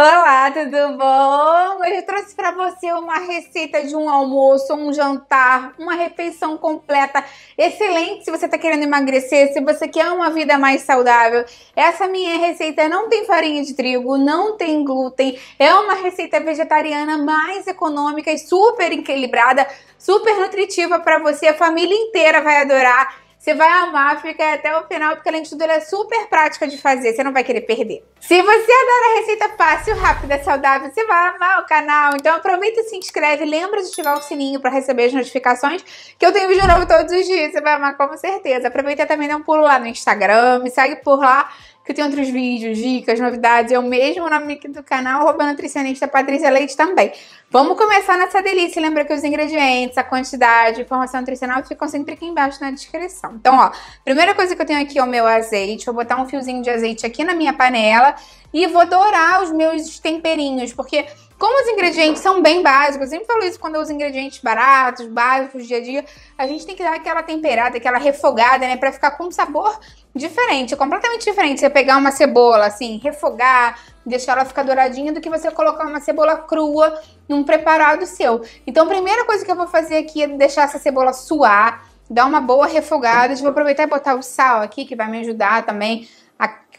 Olá, tudo bom? Hoje eu trouxe para você uma receita de um almoço, um jantar, uma refeição completa. Excelente se você está querendo emagrecer, se você quer uma vida mais saudável. Essa minha receita não tem farinha de trigo, não tem glúten, é uma receita vegetariana mais econômica e super equilibrada, super nutritiva para você. A família inteira vai adorar. Você vai amar, fica até o final, porque além de tudo ela é super prática de fazer, você não vai querer perder. Se você adora receita fácil, rápida, saudável, você vai amar o canal. Então aproveita e se inscreve, lembra de ativar o sininho para receber as notificações, que eu tenho vídeo novo todos os dias, você vai amar com certeza. Aproveita também dá um pulo lá no Instagram, me segue por lá que tem outros vídeos, dicas, novidades. Eu mesmo, o nome do canal, arroba nutricionista Patrícia Leite também. Vamos começar nessa delícia. Lembra que os ingredientes, a quantidade, a informação nutricional ficam sempre aqui embaixo na descrição. Então, ó, primeira coisa que eu tenho aqui é o meu azeite. Vou botar um fiozinho de azeite aqui na minha panela. E vou dourar os meus temperinhos, porque como os ingredientes são bem básicos, eu sempre falo isso quando eu uso ingredientes baratos, básicos, dia a dia, a gente tem que dar aquela temperada, aquela refogada, né, pra ficar com um sabor diferente, completamente diferente. Você pegar uma cebola, assim, refogar, deixar ela ficar douradinha, do que você colocar uma cebola crua num preparado seu. Então, a primeira coisa que eu vou fazer aqui é deixar essa cebola suar, dar uma boa refogada. Eu vou aproveitar e botar o sal aqui, que vai me ajudar também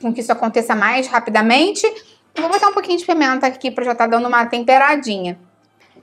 com que isso aconteça mais rapidamente. vou botar um pouquinho de pimenta aqui para já estar tá dando uma temperadinha.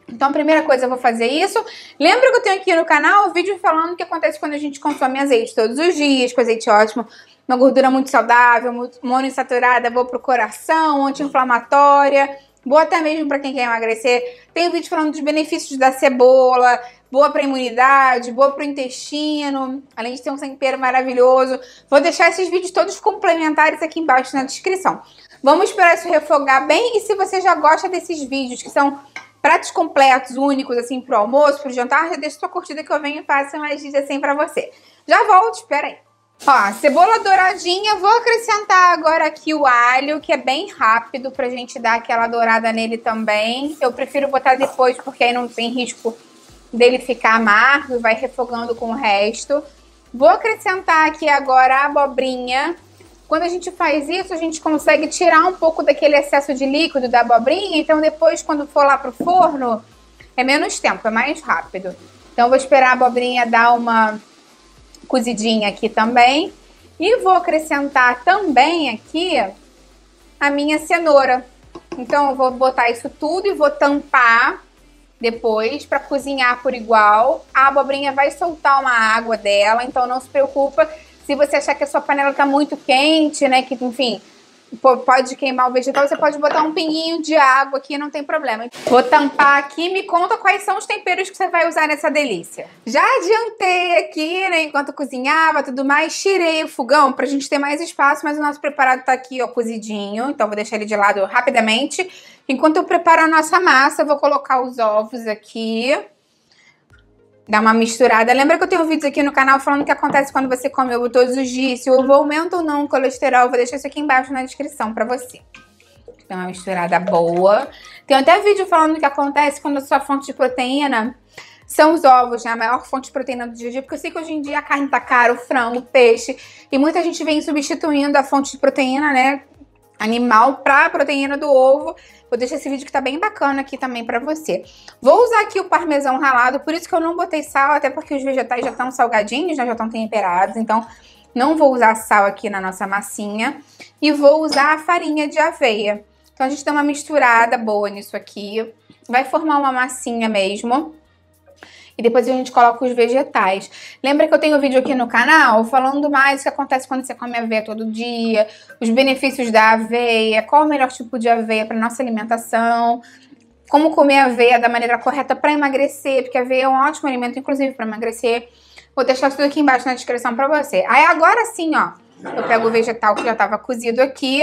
Então, a primeira coisa, eu vou fazer isso. Lembra que eu tenho aqui no canal o vídeo falando o que acontece quando a gente consome azeite todos os dias, com azeite é ótimo, uma gordura muito saudável, monoinsaturada, boa para o coração, anti-inflamatória boa até mesmo para quem quer emagrecer. Tem um vídeo falando dos benefícios da cebola, boa para imunidade, boa para o intestino, além de ter um tempero maravilhoso. Vou deixar esses vídeos todos complementares aqui embaixo na descrição. Vamos esperar isso refogar bem e se você já gosta desses vídeos que são pratos completos, únicos, assim, pro almoço, pro jantar, já deixa sua curtida que eu venho e faço mais gíria assim para você. Já volto, espera aí. Ó, cebola douradinha, vou acrescentar agora aqui o alho, que é bem rápido pra gente dar aquela dourada nele também. Eu prefiro botar depois, porque aí não tem risco dele ficar amargo e vai refogando com o resto. Vou acrescentar aqui agora a abobrinha. Quando a gente faz isso, a gente consegue tirar um pouco daquele excesso de líquido da abobrinha, então depois, quando for lá pro forno, é menos tempo, é mais rápido. Então vou esperar a abobrinha dar uma cozidinha aqui também. E vou acrescentar também aqui a minha cenoura. Então eu vou botar isso tudo e vou tampar depois para cozinhar por igual. A abobrinha vai soltar uma água dela, então não se preocupa se você achar que a sua panela está muito quente, né? Que enfim, pode queimar o vegetal, você pode botar um pinguinho de água aqui, não tem problema. Vou tampar aqui, me conta quais são os temperos que você vai usar nessa delícia. Já adiantei aqui, né, enquanto cozinhava, tudo mais, tirei o fogão pra gente ter mais espaço, mas o nosso preparado tá aqui, ó, cozidinho, então vou deixar ele de lado rapidamente. Enquanto eu preparo a nossa massa, vou colocar os ovos aqui. Dá uma misturada. Lembra que eu tenho vídeos aqui no canal falando o que acontece quando você come ovo todos os dias, se o ovo aumenta ou não o colesterol. vou deixar isso aqui embaixo na descrição pra você. Tem uma misturada boa. Tem até vídeo falando o que acontece quando a sua fonte de proteína são os ovos, né? A maior fonte de proteína do dia a dia. Porque eu sei que hoje em dia a carne tá cara, o frango, o peixe. E muita gente vem substituindo a fonte de proteína, né? animal para a proteína do ovo. Vou deixar esse vídeo que tá bem bacana aqui também para você. Vou usar aqui o parmesão ralado, por isso que eu não botei sal, até porque os vegetais já estão salgadinhos, né, já estão temperados, então não vou usar sal aqui na nossa massinha. E vou usar a farinha de aveia. Então a gente dá uma misturada boa nisso aqui, vai formar uma massinha mesmo e depois a gente coloca os vegetais. Lembra que eu tenho um vídeo aqui no canal falando mais o que acontece quando você come aveia todo dia, os benefícios da aveia, qual o melhor tipo de aveia para nossa alimentação, como comer aveia da maneira correta para emagrecer, porque a aveia é um ótimo alimento, inclusive, para emagrecer. Vou deixar tudo aqui embaixo na descrição para você. Aí agora sim, ó, eu pego o vegetal que já estava cozido aqui.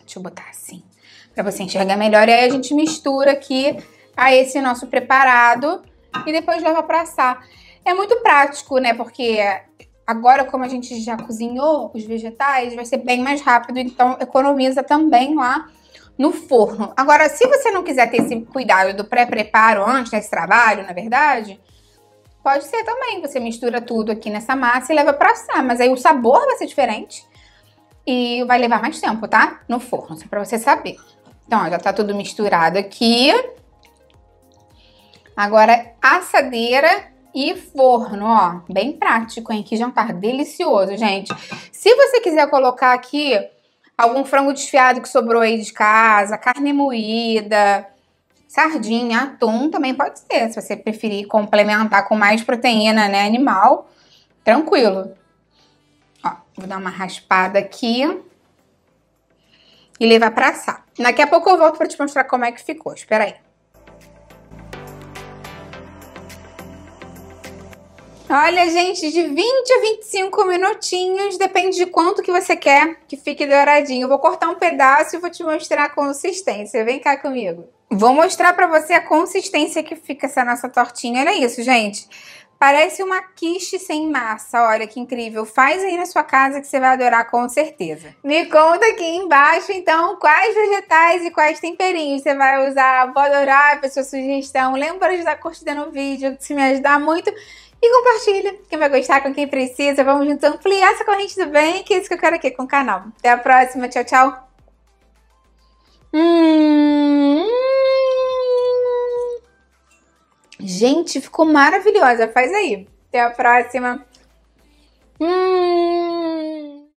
Deixa eu botar assim, para você enxergar melhor. E aí a gente mistura aqui a esse nosso preparado e depois leva para assar. É muito prático, né? Porque agora, como a gente já cozinhou os vegetais, vai ser bem mais rápido, então economiza também lá no forno. Agora, se você não quiser ter esse cuidado do pré-preparo antes desse né, trabalho, na verdade, pode ser também. Você mistura tudo aqui nessa massa e leva para assar, mas aí o sabor vai ser diferente e vai levar mais tempo, tá? No forno, só para você saber. Então, ó, já tá tudo misturado aqui. Agora, assadeira e forno, ó. Bem prático, hein? Que jantar delicioso, gente. Se você quiser colocar aqui algum frango desfiado que sobrou aí de casa, carne moída, sardinha, atum, também pode ser. Se você preferir complementar com mais proteína, né, animal, tranquilo. Ó, vou dar uma raspada aqui e levar pra assar. Daqui a pouco eu volto pra te mostrar como é que ficou. Espera aí. Olha, gente, de 20 a 25 minutinhos, depende de quanto que você quer que fique douradinho. Eu vou cortar um pedaço e vou te mostrar a consistência. Vem cá comigo. Vou mostrar para você a consistência que fica essa nossa tortinha. Olha isso, gente. Parece uma quiche sem massa, olha que incrível. Faz aí na sua casa que você vai adorar com certeza. Me conta aqui embaixo então quais vegetais e quais temperinhos você vai usar. Vou adorar a sua sugestão. Lembra de dar curtida no vídeo, que isso me ajudar muito e compartilha. Quem vai gostar com quem precisa. Vamos juntos ampliar essa corrente do bem, que é isso que eu quero aqui com o canal. Até a próxima. Tchau, tchau. Hum... Gente, ficou maravilhosa. Faz aí. Até a próxima. Hum...